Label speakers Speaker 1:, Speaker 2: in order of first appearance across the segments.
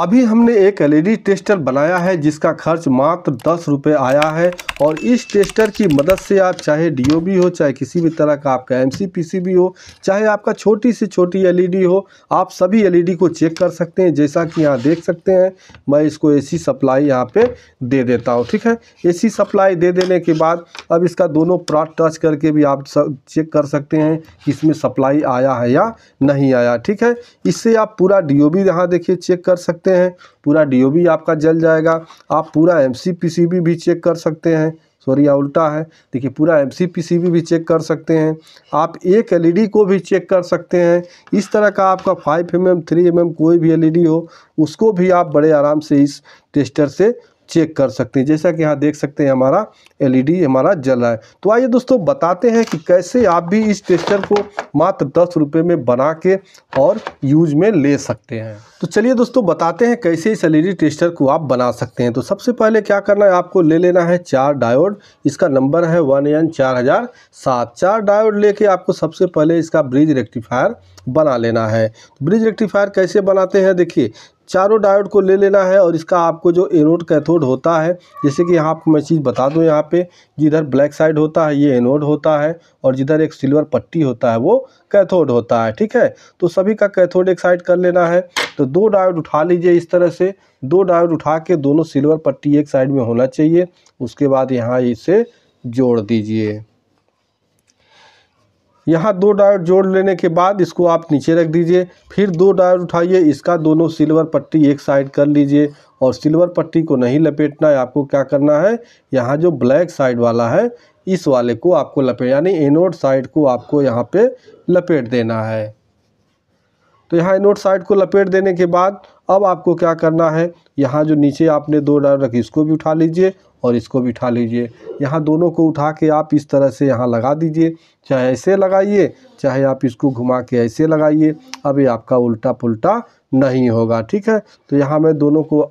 Speaker 1: अभी हमने एक एलईडी टेस्टर बनाया है जिसका खर्च मात्र दस रुपये आया है और इस टेस्टर की मदद से आप चाहे डीओबी हो चाहे किसी भी तरह का आपका एमसीपीसीबी हो चाहे आपका छोटी से छोटी एलईडी हो आप सभी एलईडी को चेक कर सकते हैं जैसा कि यहाँ देख सकते हैं मैं इसको एसी सप्लाई यहाँ पर दे देता हूँ ठीक है ए सप्लाई दे देने के बाद अब इसका दोनों प्लाट टच करके भी आप चेक कर सकते हैं कि इसमें सप्लाई आया है या नहीं आया ठीक है इससे आप पूरा डी ओ यहाँ देखिए चेक कर सकते सकते हैं पूरा डीओबी आपका जल जाएगा आप पूरा एम सी भी चेक कर सकते हैं सॉरी या उल्टा है देखिए पूरा एम सी भी चेक कर सकते हैं आप एक एलईडी e को भी चेक कर सकते हैं इस तरह का आपका five M M three M M कोई भी एलईडी e हो उसको भी आप बड़े आराम से इस टेस्टर से चेक कर सकते हैं जैसा कि यहाँ देख सकते हैं हमारा एलईडी हमारा जल रहा है तो आइए दोस्तों बताते हैं कि कैसे आप भी इस टेस्टर को मात्र दस रुपये में बना के और यूज में ले सकते हैं तो चलिए दोस्तों बताते हैं कैसे इस एलईडी टेस्टर को आप बना सकते हैं तो सबसे पहले क्या करना है आपको ले लेना है चार डायोड इसका नंबर है वन एन चार हज़ार सात चार डायोड लेके आपको सबसे पहले इसका ब्रिज रेक्टिफायर बना लेना है ब्रिज रेक्टिफायर कैसे बनाते हैं देखिए चारों डायोड को ले लेना है और इसका आपको जो एनोड कैथोड होता है जैसे कि यहाँ आपको मैं चीज़ बता दूँ यहाँ पे जिधर ब्लैक साइड होता है ये एनोड होता है और जिधर एक सिल्वर पट्टी होता है वो कैथोड होता है ठीक है तो सभी का कैथोड एक साइड कर लेना है तो दो डायोड उठा लीजिए इस तरह से दो डायोड उठा के दोनों सिल्वर पट्टी एक साइड में होना चाहिए उसके बाद यहाँ इसे जोड़ दीजिए यहाँ दो डायोड जोड़ लेने के बाद इसको आप नीचे रख दीजिए फिर दो डायोड उठाइए इसका दोनों सिल्वर पट्टी एक साइड कर लीजिए और सिल्वर पट्टी को नहीं लपेटना है आपको क्या करना है यहाँ जो ब्लैक साइड वाला है इस वाले को आपको लपेट यानी एनोड साइड को आपको यहाँ पे लपेट देना है तो यहाँ एनोड साइड को लपेट देने के बाद अब आपको क्या करना है यहाँ जो नीचे आपने दो डर रखी इसको भी उठा लीजिए और इसको भी उठा लीजिए यहाँ दोनों को उठा के आप इस तरह से यहाँ लगा दीजिए चाहे ऐसे लगाइए चाहे आप इसको घुमा के ऐसे लगाइए अभी आपका उल्टा पुल्टा नहीं होगा ठीक है तो यहाँ मैं दोनों को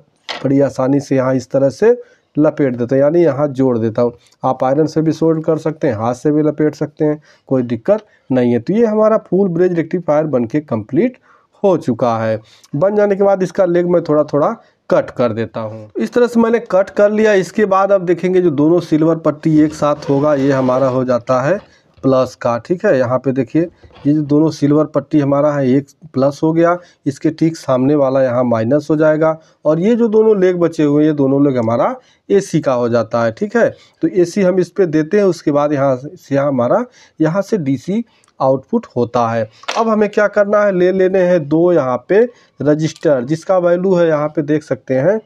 Speaker 1: बड़ी आसानी से यहाँ इस तरह से लपेट देता हूँ यानी यहाँ जोड़ देता हूँ आप आयरन से भी सोल्ड कर सकते हैं हाथ से भी लपेट सकते हैं कोई दिक्कत नहीं है तो ये हमारा फुल ब्रिज रेक्टिफायर बन के कम्प्लीट हो चुका है बन जाने के बाद इसका लेग मैं थोड़ा थोड़ा कट कर देता हूँ इस तरह से मैंने कट कर लिया इसके बाद अब देखेंगे जो दोनों सिल्वर पट्टी एक साथ होगा ये हमारा हो जाता है प्लस का ठीक है यहाँ पे देखिए ये जो दोनों सिल्वर पट्टी हमारा है एक प्लस हो गया इसके ठीक सामने वाला यहाँ माइनस हो जाएगा और ये जो दोनों लेग बचे हुए हैं ये दोनों लेग हमारा एसी का हो जाता है ठीक है तो एसी हम इस पर देते हैं उसके बाद यहाँ से यहाँ हमारा यहाँ से डीसी आउटपुट होता है अब हमें क्या करना है ले लेने हैं दो यहाँ पे रजिस्टर जिसका वैल्यू है यहाँ पे देख सकते हैं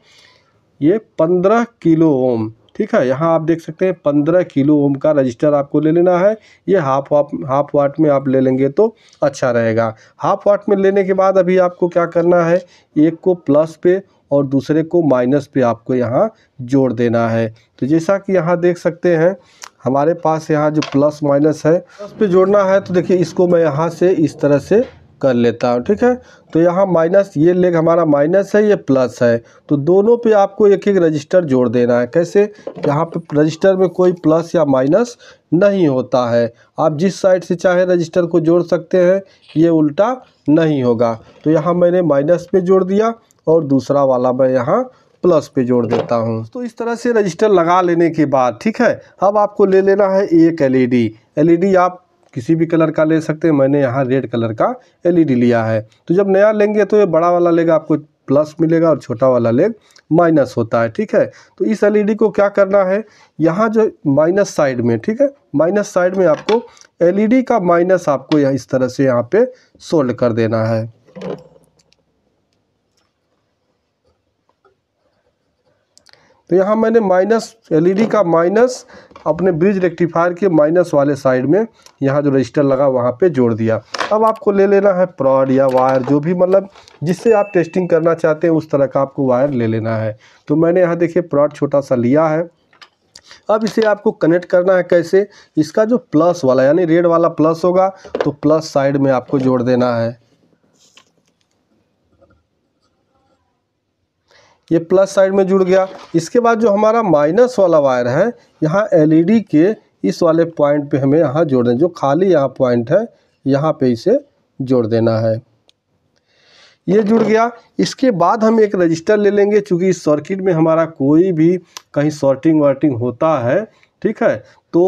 Speaker 1: ये पंद्रह किलो ओम ठीक है यहाँ आप देख सकते हैं पंद्रह किलो ओम का रजिस्टर आपको ले लेना है ये हाफ वाप हाफ वाट में आप ले लेंगे तो अच्छा रहेगा हाफ वाट में लेने के बाद अभी आपको क्या करना है एक को प्लस पे और दूसरे को माइनस पे आपको यहाँ जोड़ देना है तो जैसा कि यहाँ देख सकते हैं हमारे पास यहाँ जो प्लस माइनस है उस पर जोड़ना है तो देखिए इसको मैं यहाँ से इस तरह से कर लेता हूँ ठीक है तो यहाँ माइनस ये लेग हमारा माइनस है ये प्लस है तो दोनों पे आपको एक एक रजिस्टर जोड़ देना है कैसे यहाँ पे रजिस्टर में कोई प्लस या माइनस नहीं होता है आप जिस साइड से चाहे रजिस्टर को जोड़ सकते हैं ये उल्टा नहीं होगा तो यहाँ मैंने माइनस पे जोड़ दिया और दूसरा वाला मैं यहाँ प्लस पे जोड़ देता हूँ तो इस तरह से रजिस्टर लगा लेने के बाद ठीक है अब आपको ले लेना है एक एलईडी एलईडी e e आप किसी भी कलर का ले सकते हैं मैंने यहाँ रेड कलर का एलईडी e लिया है तो जब नया लेंगे तो ये बड़ा वाला लेगा आपको प्लस मिलेगा और छोटा वाला लेग माइनस होता है ठीक है तो इस एलईडी को क्या करना है यहाँ जो माइनस साइड में ठीक है माइनस साइड में आपको एलईडी का माइनस आपको यहाँ इस तरह से यहाँ पे सोल्ड कर देना है तो यहाँ मैंने माइनस एलईडी का माइनस अपने ब्रिज रेक्टिफायर के माइनस वाले साइड में यहाँ जो रजिस्टर लगा वहाँ पे जोड़ दिया अब आपको ले लेना है प्रॉड या वायर जो भी मतलब जिससे आप टेस्टिंग करना चाहते हैं उस तरह का आपको वायर ले लेना है तो मैंने यहाँ देखिए प्रॉड छोटा सा लिया है अब इसे आपको कनेक्ट करना है कैसे इसका जो प्लस वाला यानी रेड वाला प्लस होगा तो प्लस साइड में आपको जोड़ देना है ये प्लस साइड में जुड़ गया इसके बाद जो हमारा माइनस वाला वायर है यहाँ एलईडी e के इस वाले पॉइंट पे हमें यहाँ जोड़ देना जो खाली यहाँ पॉइंट है यहाँ पे इसे जोड़ देना है ये जुड़ गया इसके बाद हम एक रजिस्टर ले लेंगे चूँकि इस सर्किट में हमारा कोई भी कहीं शॉर्टिंग वर्टिंग होता है ठीक है तो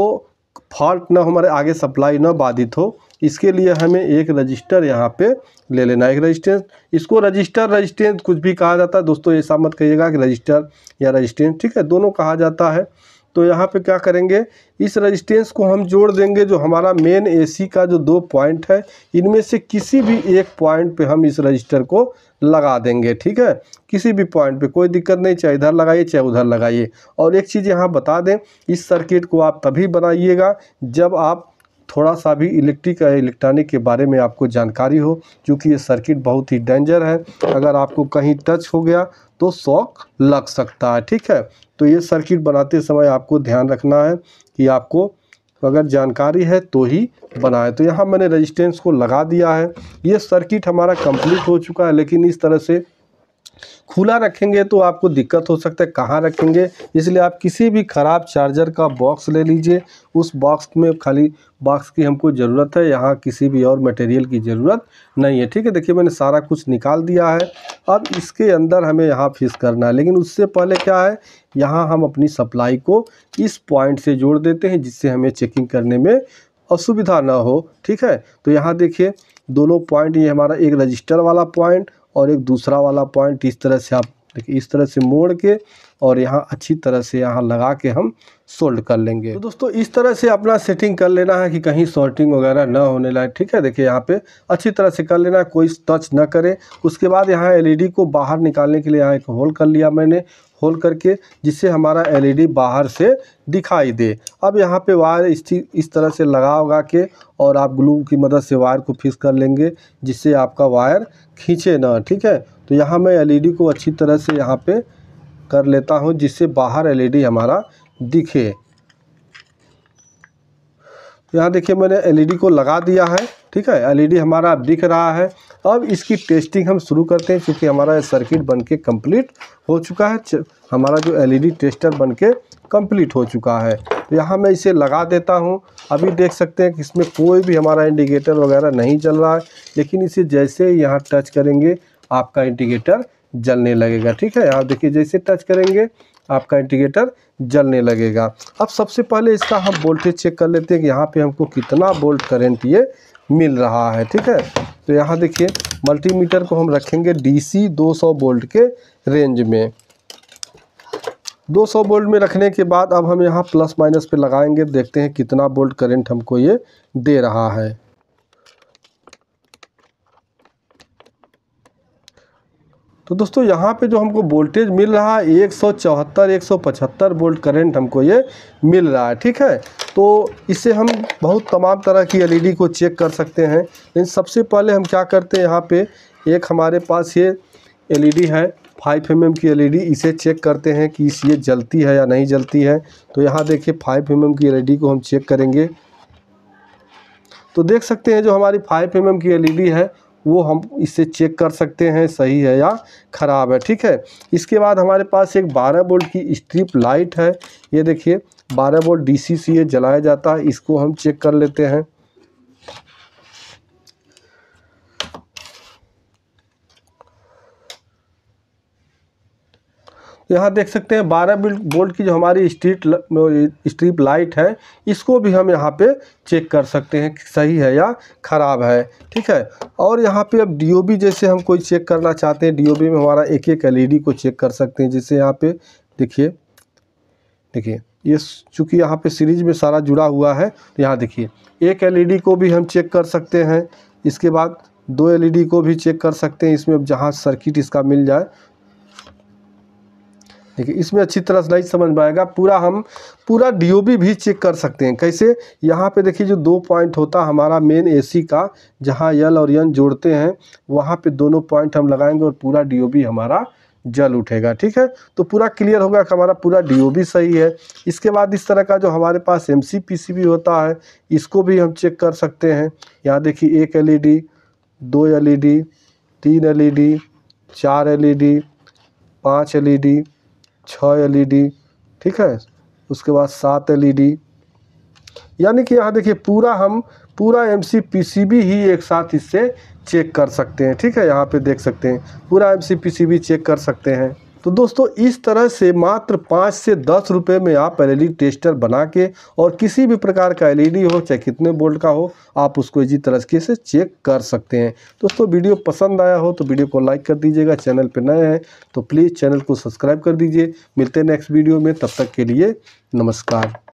Speaker 1: फॉल्ट ना हमारे आगे सप्लाई ना बाधित हो इसके लिए हमें एक रजिस्टर यहाँ पे ले लेना एक रजिस्टेंस इसको रजिस्टर रजिस्टेंस कुछ भी कहा जाता है दोस्तों ऐसा मत कहिएगा कि रजिस्टर या रजिस्टेंस ठीक है दोनों कहा जाता है तो यहाँ पे क्या करेंगे इस रजिस्टेंस को हम जोड़ देंगे जो हमारा मेन ए का जो दो पॉइंट है इनमें से किसी भी एक पॉइंट पर हम इस रजिस्टर को लगा देंगे ठीक है किसी भी पॉइंट पे कोई दिक्कत नहीं चाहे इधर लगाइए चाहे उधर लगाइए और एक चीज़ यहाँ बता दें इस सर्किट को आप तभी बनाइएगा जब आप थोड़ा सा भी इलेक्ट्रिक या इलेक्ट्रॉनिक के बारे में आपको जानकारी हो क्योंकि ये सर्किट बहुत ही डेंजर है अगर आपको कहीं टच हो गया तो शौक लग सकता है ठीक है तो ये सर्किट बनाते समय आपको ध्यान रखना है कि आपको अगर जानकारी है तो ही बनाए तो यहाँ मैंने रेजिस्टेंस को लगा दिया है ये सर्किट हमारा कंप्लीट हो चुका है लेकिन इस तरह से खुला रखेंगे तो आपको दिक्कत हो सकता है कहाँ रखेंगे इसलिए आप किसी भी ख़राब चार्जर का बॉक्स ले लीजिए उस बॉक्स में खाली बॉक्स की हमको ज़रूरत है यहाँ किसी भी और मटेरियल की ज़रूरत नहीं है ठीक है देखिए मैंने सारा कुछ निकाल दिया है अब इसके अंदर हमें यहाँ फिस करना है लेकिन उससे पहले क्या है यहाँ हम अपनी सप्लाई को इस पॉइंट से जोड़ देते हैं जिससे हमें चेकिंग करने में असुविधा ना हो ठीक है तो यहाँ देखिए दोनों पॉइंट ये हमारा एक रजिस्टर वाला पॉइंट और एक दूसरा वाला पॉइंट इस तरह से आप देखिए इस तरह से मोड़ के और यहाँ अच्छी तरह से यहाँ लगा के हम सोल्ड कर लेंगे तो दोस्तों इस तरह से अपना सेटिंग कर लेना है कि कहीं शॉर्टिंग वगैरह ना होने लगे ठीक है देखिए यहाँ पे अच्छी तरह से कर लेना है कोई टच ना करे उसके बाद यहाँ एलईडी को बाहर निकालने के लिए यहाँ एक होल कर लिया मैंने होल करके जिससे हमारा एलईडी बाहर से दिखाई दे अब यहाँ पे वायर इस इस तरह से लगा उगा के और आप ग्लू की मदद से वायर को फिक्स कर लेंगे जिससे आपका वायर खींचे ना ठीक है तो यहाँ मैं एल को अच्छी तरह से यहाँ पे कर लेता हूँ जिससे बाहर एल हमारा दिखे यहाँ देखिए मैंने एलईडी e को लगा दिया है ठीक है एलईडी e हमारा अब दिख रहा है अब इसकी टेस्टिंग हम शुरू करते हैं क्योंकि हमारा सर्किट बन के कम्प्लीट हो चुका है हमारा जो एलईडी टेस्टर बन के कम्प्लीट हो चुका है तो यहाँ मैं इसे लगा देता हूँ अभी देख सकते हैं कि इसमें कोई भी हमारा इंडिकेटर वगैरह नहीं चल रहा है लेकिन इसे जैसे यहाँ टच करेंगे आपका इंडिकेटर जलने लगेगा ठीक है आप देखिए जैसे टच करेंगे आपका इंडिकेटर जलने लगेगा अब सबसे पहले इसका हम वोल्टेज चेक कर लेते हैं कि यहाँ पे हमको कितना वोल्ट करंट ये मिल रहा है ठीक है तो यहाँ देखिए मल्टीमीटर को हम रखेंगे डीसी 200 वोल्ट के रेंज में 200 वोल्ट में रखने के बाद अब हम यहाँ प्लस माइनस पे लगाएंगे देखते हैं कितना वोल्ट करंट हमको ये दे रहा है तो दोस्तों यहाँ पे जो हमको वोल्टेज मिल रहा है एक सौ चौहत्तर एक सौ पचहत्तर वोल्ट करेंट हमको ये मिल रहा है ठीक है तो इससे हम बहुत तमाम तरह की एलईडी को चेक कर सकते हैं लेकिन सबसे पहले हम क्या करते हैं यहाँ पे एक हमारे पास ये एलईडी है फाइव एम mm की एलईडी इसे चेक करते हैं कि इस ये जलती है या नहीं जलती है तो यहाँ देखिए फाइव एम mm की एल को हम चेक करेंगे तो देख सकते हैं जो हमारी फाइव एम mm की एल है वो हम इससे चेक कर सकते हैं सही है या ख़राब है ठीक है इसके बाद हमारे पास एक 12 वोल्ट की स्ट्रिप लाइट है ये देखिए 12 वोल्ट डीसी से ये जलाया जाता है इसको हम चेक कर लेते हैं यहाँ देख सकते हैं बारह बोल्ट की जो हमारी स्ट्रीट स्ट्रीप लाइट है इसको भी हम यहाँ पे चेक कर सकते हैं कि सही है या ख़राब है ठीक है और यहाँ पे अब डीओबी जैसे हम कोई चेक करना चाहते हैं डीओबी में हमारा एक एक एलईडी को चेक कर सकते हैं जैसे यहाँ पे देखिए देखिए ये चूँकि यहाँ पे सीरीज में सारा जुड़ा हुआ है तो यहाँ देखिए एक एल e को भी हम चेक कर सकते हैं इसके बाद दो एलईडी e को भी चेक कर सकते हैं इसमें अब जहाँ सर्किट इसका मिल जाए देखिए इसमें अच्छी तरह से नहीं समझ में आएगा पूरा हम पूरा डीओबी भी चेक कर सकते हैं कैसे यहाँ पे देखिए जो दो पॉइंट होता हमारा मेन एसी का जहाँ यल और यन जोड़ते हैं वहाँ पे दोनों पॉइंट हम लगाएंगे और पूरा डीओबी हमारा जल उठेगा ठीक है तो पूरा क्लियर होगा कि हमारा पूरा डीओबी सही है इसके बाद इस तरह का जो हमारे पास एम सी होता है इसको भी हम चेक कर सकते हैं यहाँ देखिए एक एल e दो एल e तीन एल e चार एलईडी पाँच एलईडी छः एल e ठीक है उसके बाद सात एल e यानी कि यहाँ देखिए पूरा हम पूरा M C P C B ही एक साथ इससे चेक कर सकते हैं ठीक है यहाँ पे देख सकते हैं पूरा M C P C check कर सकते हैं तो दोस्तों इस तरह से मात्र पाँच से दस रुपये में आप एलईडी e टेस्टर बना के और किसी भी प्रकार का एलईडी e हो चाहे कितने बोल्ट का हो आप उसको इसी तरीके से चेक कर सकते हैं दोस्तों वीडियो पसंद आया हो तो वीडियो को लाइक कर दीजिएगा चैनल पर नए हैं तो प्लीज़ चैनल को सब्सक्राइब कर दीजिए मिलते हैं नेक्स्ट वीडियो में तब तक के लिए नमस्कार